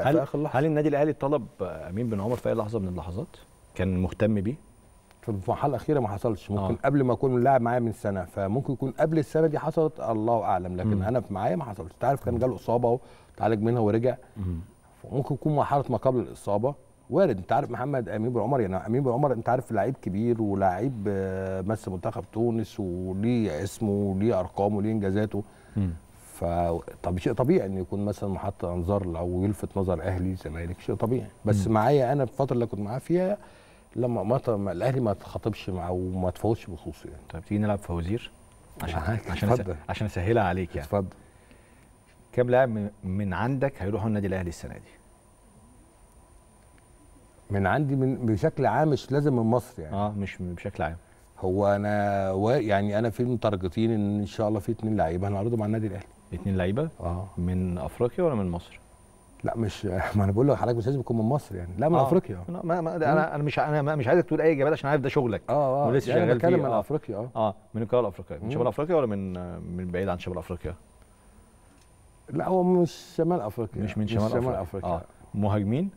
هل في آخر لحظة. هل النادي الاهلي طلب امين بن عمر في اي لحظه من اللحظات؟ كان مهتم بيه؟ في المرحله الاخيره ما حصلش ممكن آه. قبل ما اكون لاعب معايا من سنه فممكن يكون قبل السنه دي حصلت الله اعلم لكن م. انا معايا ما حصلش انت عارف كان جاله اصابه وتعالج منها ورجع ممكن يكون مرحله ما قبل الاصابه وارد انت عارف محمد امين بن عمر يعني امين بن عمر انت عارف لعيب كبير ولاعيب آه، مثل منتخب تونس وليه اسمه وليه ارقامه وليه انجازاته م. فطب شيء طبيعي ان يكون مثلا محط انظار او يلفت نظر اهلي زمالك شيء طبيعي بس م. معايا انا الفتره اللي كنت معاه فيها لما ما الاهلي ما تخاطبش معاه وما تفوتش بخصوصه يعني طب تيجي نلعب فوازير عشان عشان اتفضل. عشان اسهلها عليك يعني اتفضل كام لاعب من عندك هيروحوا النادي الاهلي السنه دي؟ من عندي من بشكل عام مش لازم من مصر يعني اه مش بشكل عام هو انا و... يعني انا في متارجتين ان ان شاء الله في اثنين لعيبه هنعرضهم على النادي الاهلي اثنين لعيبه اه من افريقيا ولا من مصر؟ لا مش ما انا بقول لحضرتك مش لازم يكون من مصر يعني لا من آه. افريقيا لا ما, ما انا انا مش انا مش عايزك تقول اي اجابات عشان عارف ده شغلك اه اه ولسه يعني انا بتكلم من آه. افريقيا اه اه من القاره الافريقيه من شمال افريقيا ولا من من بعيد عن شمال افريقيا؟ لا هو مش شمال افريقيا مش من شمال, مش شمال افريقيا, أفريقيا. آه. مهاجمين؟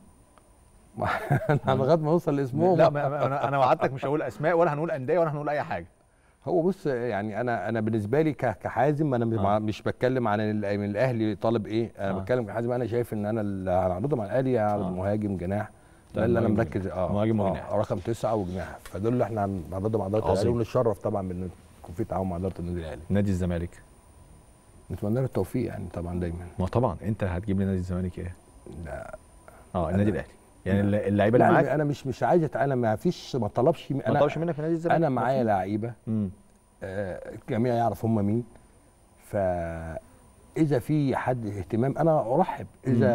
لغايه ما اوصل لاسمهم لا ما انا وعدتك مش هقول اسماء ولا هنقول انديه ولا هنقول اي حاجه هو بص يعني انا انا بالنسبه لي كحازم انا آه. مش بتكلم عن الاهلي طالب ايه انا آه. بتكلم كحازم انا شايف ان انا اللي هعرضه مع الاهلي هعرض آه. مهاجم جناح ده طيب، اللي انا مركز اه مهاجم آه. وجناح آه رقم تسعه وجناح فدول اللي احنا هنعرضهم مع اداره الاهلي ونتشرف طبعا بان يكون في تعاون مع اداره النادي الاهلي نادي الزمالك نتمنى له التوفيق يعني طبعا دايما ما طبعا انت هتجيب لي نادي الزمالك ايه؟ لا اه النادي الاهلي يعني اللعيبه اللي معاك انا مش مش عايز اتعلم ما فيش ما طلبش ما طلبش منك في نادي الزمالك انا معايا لعيبه آه، الجميع آه يعرف هم مين فاذا في حد اهتمام انا ارحب اذا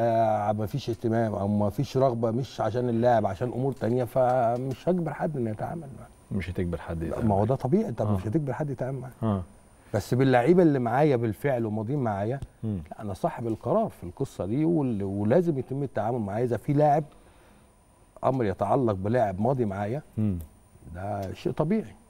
ما فيش اهتمام او ما فيش رغبه مش عشان اللاعب عشان امور تانية فمش هجبر حد انه يتعامل معاه مش هتجبر حد يتعامل ما هو ده طبيعي انت آه. مش هتجبر حد يتعامل معاه آه. بس باللعيبه اللي معايا بالفعل وماضيين معايا انا صاحب القرار في القصه دي ولازم يتم التعامل معايا اذا في لاعب امر يتعلق بلاعب ماضي معايا ده شيء طبيعي